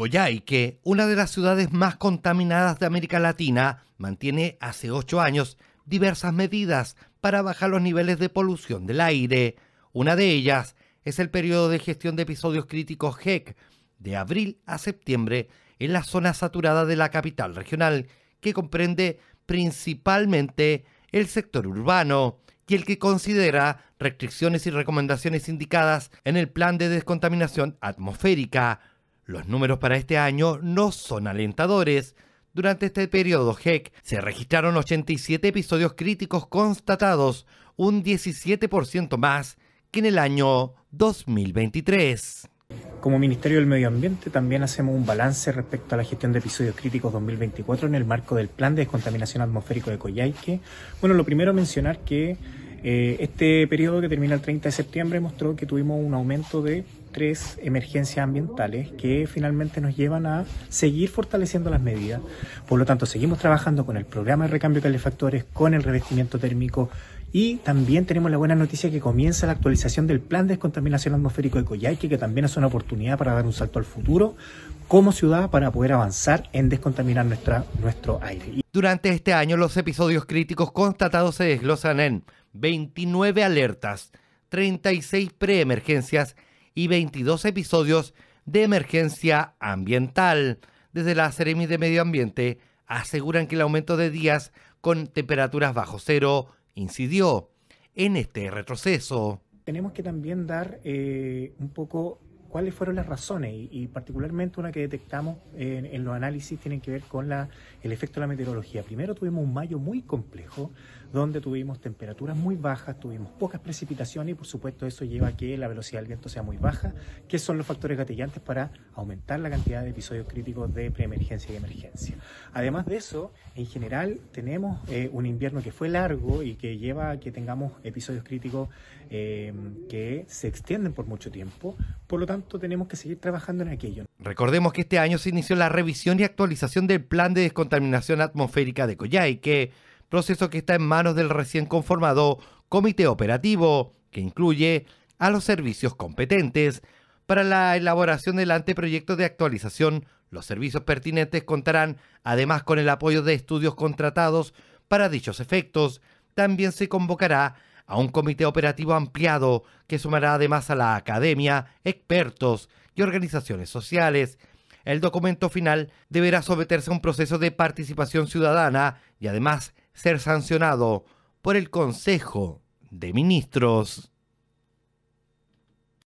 Coyhaique, una de las ciudades más contaminadas de América Latina, mantiene hace ocho años diversas medidas para bajar los niveles de polución del aire. Una de ellas es el periodo de gestión de episodios críticos GEC, de abril a septiembre, en la zona saturada de la capital regional, que comprende principalmente el sector urbano y el que considera restricciones y recomendaciones indicadas en el plan de descontaminación atmosférica. Los números para este año no son alentadores. Durante este periodo GEC, se registraron 87 episodios críticos constatados, un 17% más que en el año 2023. Como Ministerio del Medio Ambiente también hacemos un balance respecto a la gestión de episodios críticos 2024 en el marco del Plan de Descontaminación Atmosférico de Coyhaique. Bueno, lo primero mencionar que eh, este periodo que termina el 30 de septiembre mostró que tuvimos un aumento de tres emergencias ambientales que finalmente nos llevan a seguir fortaleciendo las medidas. Por lo tanto, seguimos trabajando con el programa de recambio de calefactores, con el revestimiento térmico y también tenemos la buena noticia que comienza la actualización del plan de descontaminación atmosférico de Coyhaique, que también es una oportunidad para dar un salto al futuro como ciudad para poder avanzar en descontaminar nuestra, nuestro aire. Durante este año los episodios críticos constatados se desglosan en 29 alertas, 36 preemergencias y 22 episodios de emergencia ambiental. Desde la Seremi de Medio Ambiente aseguran que el aumento de días con temperaturas bajo cero incidió en este retroceso. Tenemos que también dar eh, un poco cuáles fueron las razones y, particularmente una que detectamos en, los análisis tienen que ver con la, el efecto de la meteorología. Primero tuvimos un mayo muy complejo donde tuvimos temperaturas muy bajas, tuvimos pocas precipitaciones y por supuesto eso lleva a que la velocidad del viento sea muy baja, que son los factores gatillantes para aumentar la cantidad de episodios críticos de preemergencia y emergencia. Además de eso, en general tenemos eh, un invierno que fue largo y que lleva a que tengamos episodios críticos eh, que se extienden por mucho tiempo, por lo tanto, tenemos que seguir trabajando en aquello. Recordemos que este año se inició la revisión y actualización del Plan de Descontaminación Atmosférica de Coyhaique, proceso que está en manos del recién conformado Comité Operativo, que incluye a los servicios competentes. Para la elaboración del anteproyecto de actualización, los servicios pertinentes contarán además con el apoyo de estudios contratados para dichos efectos. También se convocará a un comité operativo ampliado que sumará además a la academia, expertos y organizaciones sociales. El documento final deberá someterse a un proceso de participación ciudadana y además ser sancionado por el Consejo de Ministros.